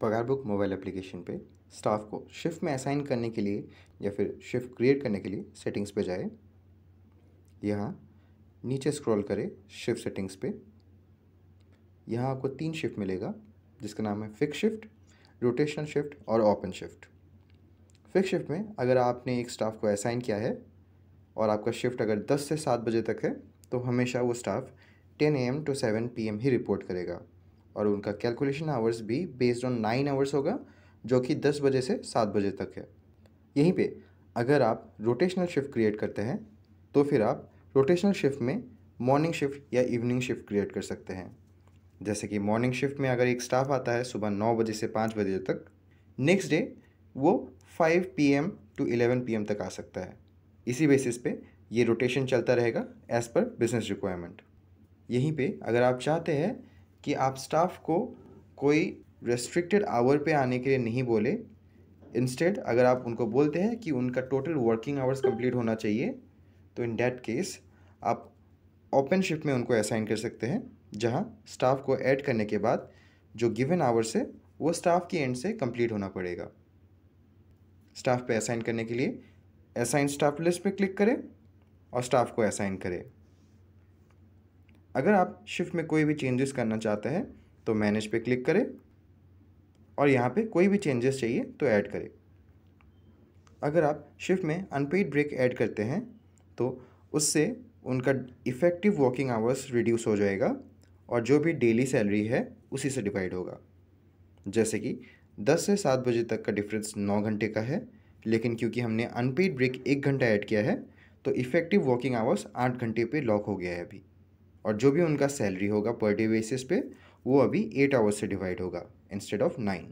पगार PagarBook mobile application पे staff को शिफ्ट में असाइन करने के लिए या फिर शिफ्ट क्रिएट करने के लिए सेटिंग्स पे जाए यहाँ नीचे स्क्रॉल करें शिफ्ट सेटिंग्स पे यहाँ आपको तीन शिफ्ट मिलेगा जिसका नाम है फिक्स शिफ्ट रोटेशनल शिफ्ट और ओपन शिफ्ट फिक्स शिफ्ट में अगर आपने एक स्टाफ को असाइन किया है और आपका शिफ्ट अगर 10 से 7 बजे तक है तो हमेशा वो स्टाफ 10 एम टू 7 एम ही रिपोर्ट करेगा और उनका कैलकुलेशन आवर्स भी बेस्ड ऑन नाइन आवर्स होगा जो कि दस बजे से सात बजे तक है यहीं पे अगर आप रोटेशनल शिफ्ट क्रिएट करते हैं तो फिर आप रोटेशनल शिफ्ट में मॉर्निंग शिफ्ट या इवनिंग शिफ्ट क्रिएट कर सकते हैं जैसे कि मॉर्निंग शिफ्ट में अगर एक स्टाफ आता है सुबह नौ बजे से पाँच बजे तक नेक्स्ट डे वो five P M to eleven P M तक आ सकता है इसी बेसिस पे ये रोटेशन चलता रहेगा एज़ पर बिजनेस रिक्वायरमेंट यहीं पे अगर आप चाहते हैं कि आप स्टाफ को कोई रेस्ट्रिक्टेड आवर पे आने के लिए नहीं बोले इंस्टेड अगर आप उनको बोलते हैं कि उनका टोटल वर्किंग आवर्स कंप्लीट होना चाहिए तो इन डैट केस आप ओपन शिफ्ट में उनको असाइन कर सकते हैं जहां स्टाफ को ऐड करने के बाद जो गिवन आवर्स है वो स्टाफ की एंड से कंप्लीट होना पड़ेगा स्टाफ पे असाइन करने के लिए असाइन स्टाफ लिस्ट पे क्लिक करें और स्टाफ को असाइन करें अगर आप शिफ्ट में कोई भी चेंजेस करना चाहते हैं तो मैनेज पे क्लिक करें और यहाँ पे कोई भी चेंजेस चाहिए तो ऐड करें अगर आप शिफ्ट में अनपेड ब्रेक ऐड करते हैं तो उससे उनका इफ़ेक्टिव वर्किंग आवर्स रिड्यूस हो जाएगा और जो भी डेली सैलरी है उसी से डिवाइड होगा जैसे कि 10 से 7 बजे तक का डिफरेंस 9 घंटे का है लेकिन क्योंकि हमने अनपेड ब्रेक एक घंटा ऐड किया है तो इफ़ेक्टिव वर्किंग आवर्स आठ घंटे पे लॉक हो गया है अभी और जो भी उनका सैलरी होगा पर डे बेसिस पे वो अभी एट आवर्स से डिवाइड होगा इंस्टेड ऑफ नाइन